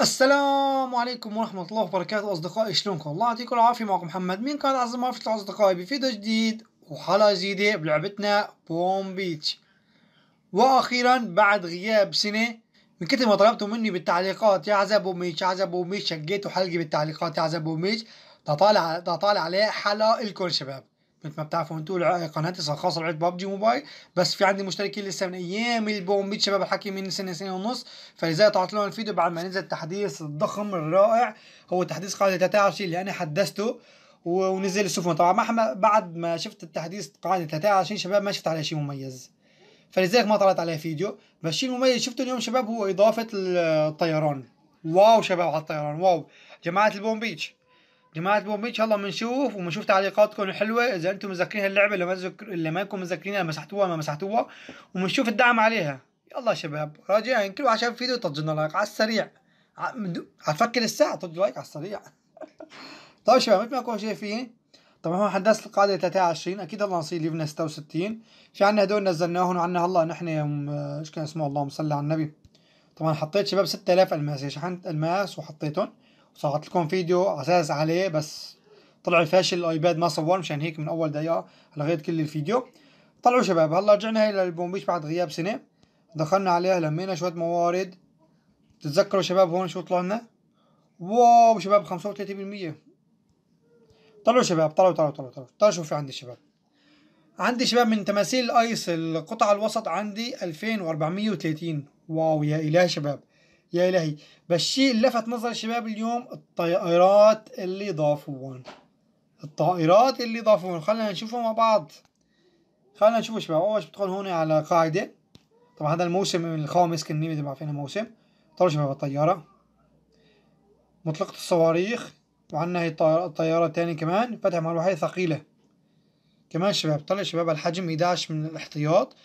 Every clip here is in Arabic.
السلام عليكم ورحمة الله وبركاته أصدقائي شلونكم؟ الله يعطيكم العافية معكم محمد مين كان أعزم معرفة أصدقائي بفيديو جديد وحلقة جديدة بلعبتنا بوم بيتش وأخيرا بعد غياب سنة من كتر ما طلبتوا مني بالتعليقات يا بوم بيتش يا بوم بيتش شقيتوا حلقة بالتعليقات يا بوم بيتش تطالع تطالع عليه حلقة لكم شباب مثل ما بتعرفوا انتوا قناتي خاصه لعبه ببجي موبايل بس في عندي مشتركين لسه من ايام البوم 400 شباب الحكي من سنه سنه ونص فلذلك طلعت لهم الفيديو بعد ما نزل التحديث الضخم الرائع هو تحديث قاعده 23 اللي انا حدثته ونزل السفن طبعا ما بعد ما شفت التحديث قاعده 23 شباب ما شفت عليه شيء مميز فلذلك ما طلعت عليه فيديو بس الشيء المميز شفته اليوم شباب هو اضافه الطيران واو شباب على الطيران واو جماعه البوم بيتش جماعه بوم ان شاء الله بنشوف وبنشوف تعليقاتكم الحلوه اذا انتم مذاكرين هاللعبه اللي ما تذكر اللي ما انكم مذاكرينها مسحتوها ما مسحتوها وبنشوف الدعم عليها يلا شباب راجعين كل واحد شاف فيديو لنا لايك على السريع حتفكر الساعه طج لايك على السريع طيب شباب مثل ما كنتم شايفين طبعا هو حدث القاعدة 23 اكيد هلا نصير ليفنا 66 في عندنا هدول نزلناهم وعندنا هلا نحن ايش كان اسمه اللهم صل على النبي طبعا حطيت شباب 6000 الماس شحنت الماس وحطيتهم صورت لكم فيديو اساس عليه بس طلع فاشل الايباد ما صور مشان هيك من اول دقيقه لغيت كل الفيديو طلعوا شباب هلا رجعنا هي للبومبيش بعد غياب سنه دخلنا عليها لمينا شويه موارد تتذكروا شباب هون شو طلع لنا واو شباب 35% طلعوا شباب طلعوا طلعوا طلعوا طلعوا طلعوا شو في عندي شباب عندي شباب من تماثيل الايس القطعة الوسط عندي 2430 واو يا إله شباب يا إلهي بس الشيء اللي لفت نظر الشباب اليوم الطائرات اللي ضافوهم الطائرات اللي ضافوهم خلينا نشوفهم مع بعض خلينا نشوف شباب أول شيء بتدخل هون على قاعدة طبعا هذا الموسم الخامس كني مثل ما عارفين موسم طلعوا شباب الطيارة مطلقة الصواريخ وعندنا هي الطيارة الثانية كمان فتح مع الوحيدة ثقيلة كمان شباب طلع شباب الحجم 11 من الاحتياط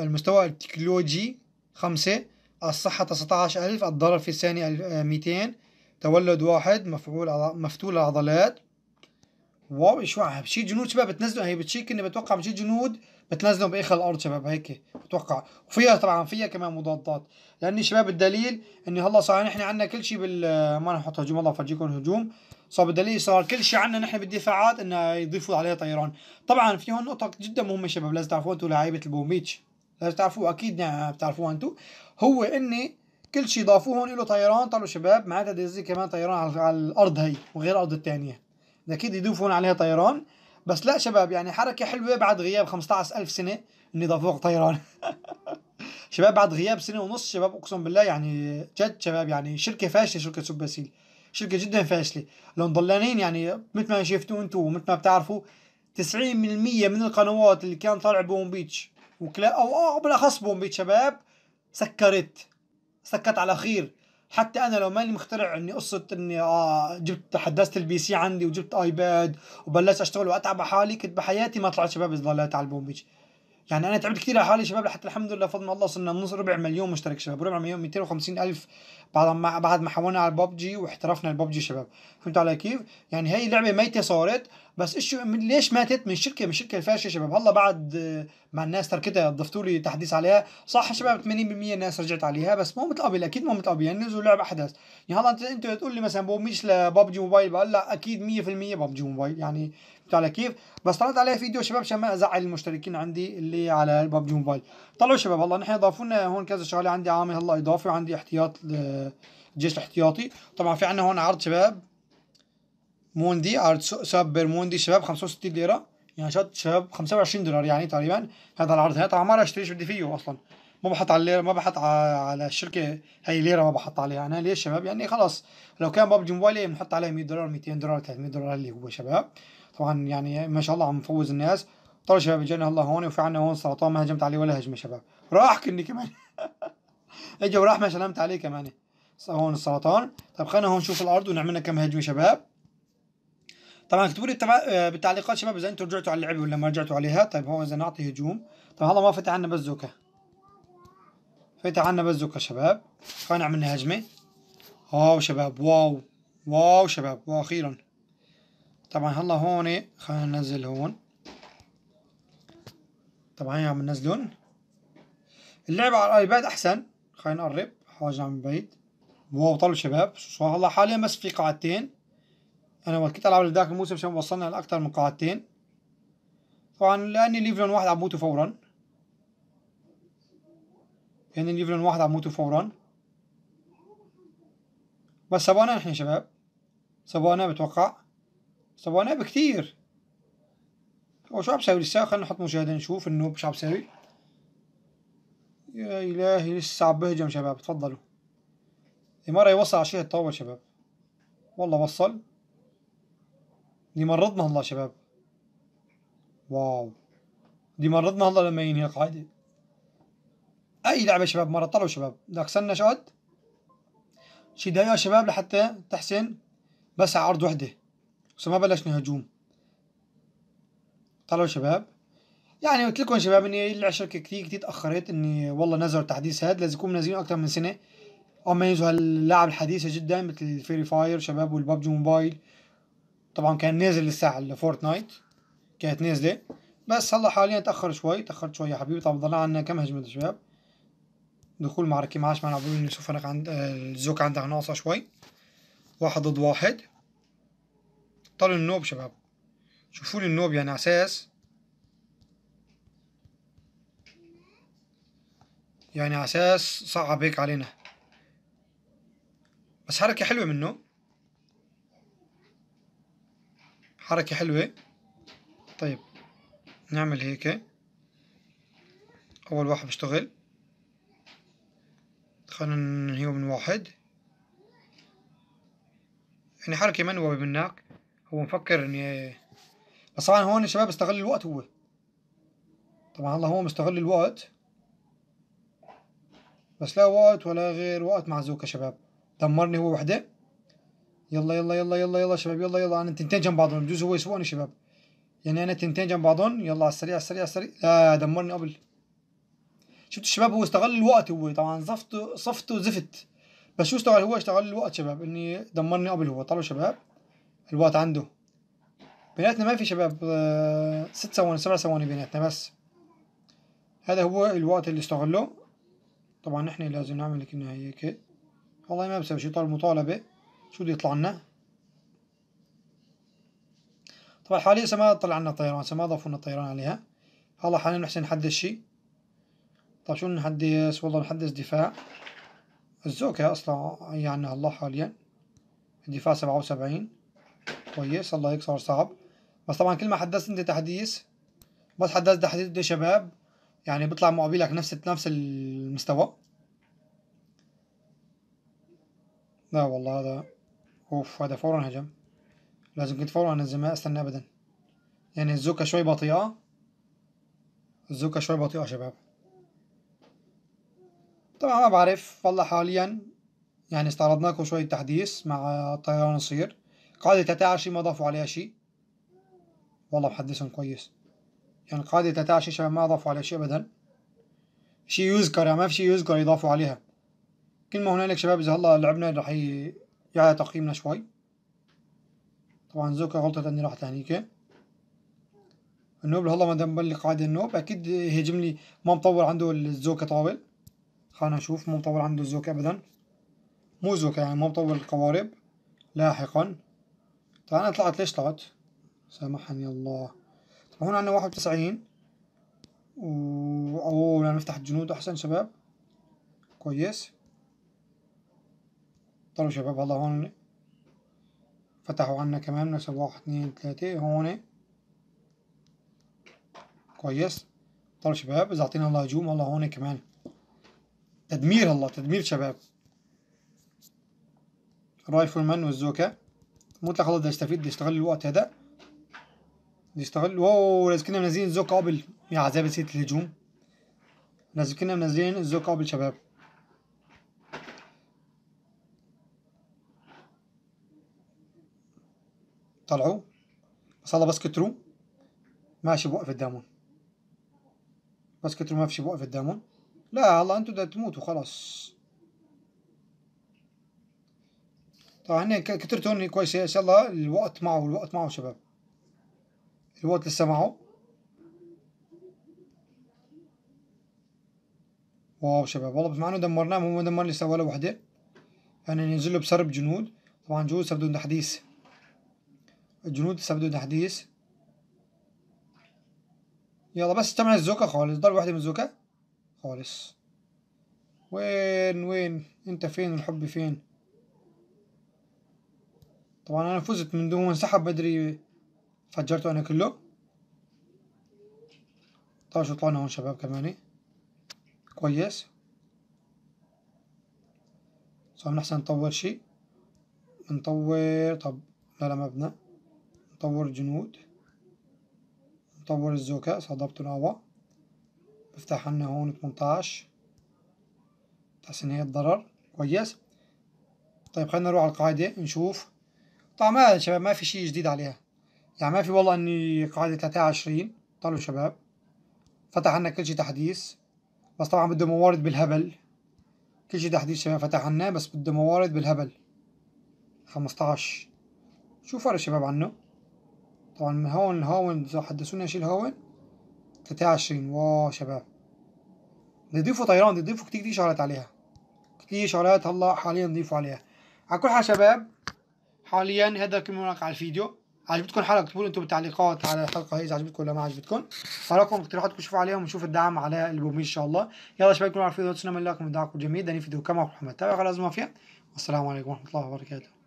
المستوى التكنولوجي خمسة الصحة 19000 الضرر في الثانية آه، 200 تولد واحد مفعول مفتول العضلات واو شو عم شي جنود شباب بتنزلوا هي بتشيك كني بتوقع بشي جنود بتنزلوا باخر الارض شباب هيك بتوقع وفيها طبعا فيها كمان مضادات لاني شباب الدليل اني هلا صار نحن عندنا كل شيء بال ما نحط هجوم الله فرجيكم هجوم صار بالدليل صار كل شيء عندنا نحن بالدفاعات انه يضيفوا عليها طيران طبعا في هون نقطه جدا مهمه شباب لازم تعرفوها انتم لعيبه البوميتش لازم تعرفوها اكيد نعم، بتعرفوها انتم هو اني كل شيء ضافوه هون له طيران طلعوا شباب ما عاد ديزني كمان طيران على الارض هي وغير الارض الثانيه اكيد يضيفون عليها طيران بس لا شباب يعني حركه حلوه بعد غياب 15000 سنه اني ضافوك طيران شباب بعد غياب سنه ونص شباب اقسم بالله يعني جد شباب يعني شركه فاشله شركه سوباسيل شركه جدا فاشله لو ضلانين يعني مثل ما شفتوا انتم ومثل ما بتعرفوا 90% من القنوات اللي كان طالع بوم بيتش وكلا او آه، بالاخص بوم بيتش شباب سكرت سكت على خير حتى انا لو ماني مخترع اني قصه اني اه جبت حدثت البي سي عندي وجبت ايباد وبلشت اشتغل واتعب على حالي كنت بحياتي ما طلعت شباب ضليت على البومبيج يعني انا تعبت كثير على حالي شباب لحتى الحمد لله فضل من الله صرنا نص ربع مليون مشترك شباب ربع مليون 250 الف بعد ما بعد ما حولنا على الببجي واحترفنا الببجي شباب فهمت علي كيف يعني هي لعبه ميته صارت بس ايش ليش ماتت من شركه من شركه الفاشله شباب هلا بعد آه، ما الناس تركتها ضفتوا لي تحديث عليها صح شباب 80% الناس رجعت عليها بس مو مثل قبل اكيد مو مثل قبل يعني نزلوا لعب احدث يعني هلا انت انت تقول لي مثلا بوميش لببجي موبايل بقول لا اكيد 100% ببجي موبايل يعني فهمت على كيف بس طلعت عليها فيديو شباب عشان ما ازعل المشتركين عندي اللي على ببجي موبايل طلعوا شباب والله نحن ضافوا لنا هون كذا شغله عندي عامل هلا اضافي وعندي احتياط الجيش الاحتياطي طبعا في عندنا هون عرض شباب موندي عرض سوبر موندي شباب 65 ليره يعني شباب 25 دولار يعني تقريبا هذا العرض هذا طبعا ما راح اشتريش بدي فيه اصلا ما بحط على الليره ما بحط على الشركه هي ليره ما بحط عليها انا ليش شباب يعني خلاص لو كان ببجي موبايل بنحط عليه 100 دولار 200 دولار 300 دولار اللي هو شباب طبعا يعني ما شاء الله عم نفوز الناس طلع شباب اجانا الله هون وفي عنا هون سرطان ما هجمت عليه ولا هجمه شباب راح كني كمان اجى وراح ما سلمت عليه كمان هون السرطان طب خلينا هون نشوف الارض ونعملنا كم هجمه شباب طبعا اكتبوا لي آه، بالتعليقات شباب اذا انتم رجعتوا على اللعبه ولا ما رجعتوا عليها طيب هون اذا نعطي هجوم طب هلا ما فتح عنا بزوكه فتعالنا بزوكا شباب خلينا نعمل هجمة واو شباب واو واو شباب واخيرا طبعا هلا هون خلينا ننزل هون طبعا هي عم ننزلون اللعبة على الايباد احسن خلينا نقرب حاجة من بعيد واو طلعوا شباب هلا حاليا بس في قاعدتين انا وقت كنت العب لذاك الموسم عشان وصلنا لاكثر من قاعدتين طبعا لاني ليفلون واحد عم بوته فورا هنا يعني ليفلن واحد هنموته فورا بس سبقنا نحن شباب سبقنا بتوقع سبقنا بكتير هو شو عم بساوي لسه خلينا نحط مشاهدة نشوف النوب شو عم بساوي يا إلهي لسه عم بهجم شباب تفضلوا مرة يوصل على شيء الطاولة شباب والله وصل دي مرضنا الله شباب واو دي مرضنا الله لما ينهي القاعدة اي لعبه شباب مره طلعوا شباب ناقصنا شقد شي دقيقه شباب لحتى تحسن بس على ارض وحده بس ما بلشنا هجوم طلعوا شباب يعني قلت لكم شباب اني الشركه كثير كثير تاخرت اني والله نزلوا التحديث هذا لازم يكون منزلين اكثر من سنه اما ينزلوا هاللاعب الحديثه جدا مثل الفيري فاير شباب والببجي موبايل طبعا كان نازل لسه على فورتنايت كانت نازله بس هلا حاليا تاخر شوي تاخرت شوي يا حبيبي طبعا ضلنا عنا كم هجمه شباب دخول معركة معاش مع نابليون نشوف انا عند آه، الزوك عندها ناقصة شوي واحد ضد واحد طالوا النوب شباب شوفوا لي النوب يعني اساس يعني اساس صعب هيك علينا بس حركة حلوة منه حركة حلوة طيب نعمل هيك أول واحد بشتغل خلينا ننهيو من واحد يعني حركة منوبة منك هو مفكر اني بس طبعا هون الشباب استغل الوقت هو طبعا هلا هو مستغل الوقت بس لا وقت ولا غير وقت مع زوكا شباب دمرني هو وحده يلا يلا يلا يلا يلا شباب يلا يلا انا تنتين جنب بعضهم بجوز هو يسوقني شباب يعني انا تنتين جنب بعضهم يلا على السريع على السريع على السريع لا دمرني قبل شفت الشباب هو استغل الوقت هو طبعا زفت صفت زفت بس شو استغل هو استغل الوقت شباب اني دمرني قبل هو طلعوا شباب الوقت عنده بيناتنا ما في شباب آه، ست ثواني سبع ثواني بيناتنا بس هذا هو الوقت اللي استغله طبعا نحن لازم نعمل كنا هيك والله ما بسوي شي طال مطالبة شو بده يطلع لنا طبعا حاليا ما طلع لنا طيران ما ضافوا لنا الطيران عليها هلا حاليا نحسن نحدد شي طيب شو نحدث والله نحدث دفاع الزوكا أصلا هي يعني عنها الله حاليا دفاع سبعة وسبعين كويس الله يكسر صعب بس طبعا كل ما حدثت انت تحديث بس حدثت تحديث يا شباب يعني بيطلع مقابلك نفس نفس المستوى لا والله هذا اوف هذا فورا هجم لازم كنت فورا انزل ما استنى ابدا يعني الزوكا شوي بطيئة الزوكا شوي بطيئة شباب طبعا ما بعرف والله حاليا يعني استعرضناكم شوية تحديث مع طيران الصير قاعدة 23 ما ضافوا عليها شيء والله محدثهم كويس يعني قاعدة تتعشي شباب ما ضافوا عليها شيء أبدا شيء يذكر يعني ما في شيء يذكر يضافوا عليها كل ما هنالك شباب إذا هلا لعبنا رح يعلى تقييمنا شوي طبعا زوكا غلطت إني راحت هنيك النوب هلا ما دام بلي قاعدة النوب أكيد هيجملي ما مطور عنده الزوكا طاول خلينا نشوف مو مطول عنده الزوك أبدا مو زوك يعني مو مطول القوارب لاحقا طبعا أنا طلعت ليش طلعت؟ سامحني الله طبعا هون عندنا واحد وتسعين و أوه نفتح الجنود أحسن شباب كويس طلعوا شباب هلا هون فتحوا عنا كمان نفس واحد اثنين ثلاثة هون كويس طلعوا شباب إذا أعطينا الله هجوم هلا هون كمان تدمير الله تدمير شباب رايفل مان والزوكا مطلق خلاص ده يستفيد ده يستغل الوقت هذا ده يستغل واو لازم كنا منزلين زوكا قبل يا عذاب نسيت الهجوم لازم كنا منزلين الزوكا قبل شباب طلعوا بس الله باسكت رو ماشي بوقف الدامون باسكت رو ما فيش بوقف الدامون لا الله انتوا بدها تموتوا خلص طبعا هن كترته هن كويسه ان شاء الله الوقت معه الوقت معه شباب الوقت لسه معه واو شباب والله بس مع انه دمرناهم هم دمر لسه ولا وحده يعني ينزلوا بسرب جنود طبعا جنود لسه بدون تحديث الجنود لسه بدون تحديث يلا بس استعمل الزوكا خالص ضل وحده من الزوكا خالص وين وين انت فين الحب فين طبعا انا فزت من دون سحب بدري فجرته انا كله طبعا شو طلعنا هون شباب كمان كويس صار من احسن نطور شيء نطور طب لا لا مبنى نطور جنود نطور صار صدبت ناوى نفتح عنا هون 18 تاع هي الضرر كويس طيب خلينا نروح على القاعدة نشوف طبعا ما شباب ما في شيء جديد عليها يعني ما في والله اني قاعدة 23 طلعوا شباب فتح عنا كل شيء تحديث بس طبعا بده موارد بالهبل كل شيء تحديث شباب فتح عنا بس بده موارد بالهبل 15 شو فرق شباب عنه طبعا من هون لهون حدثونا شيء الهون 23 واو شباب نضيفوا طيران نضيفوا كتير كتير شغلات عليها كتير شغلات هلا حاليا نضيفوا عليها على كل حال شباب حاليا هذا كل على الفيديو عجبتكم الحلقه اكتبوا انتم بالتعليقات على الحلقه هي اذا عجبتكم ولا ما عجبتكم اراكم اقتراحاتكم شوفوا عليهم ونشوف الدعم على البومين ان شاء الله يلا شباب كونوا عارفين الفيديو من لكم دعمكم جميل داني فيديو كما محمد تابع خلاص ما فيها والسلام عليكم ورحمه الله وبركاته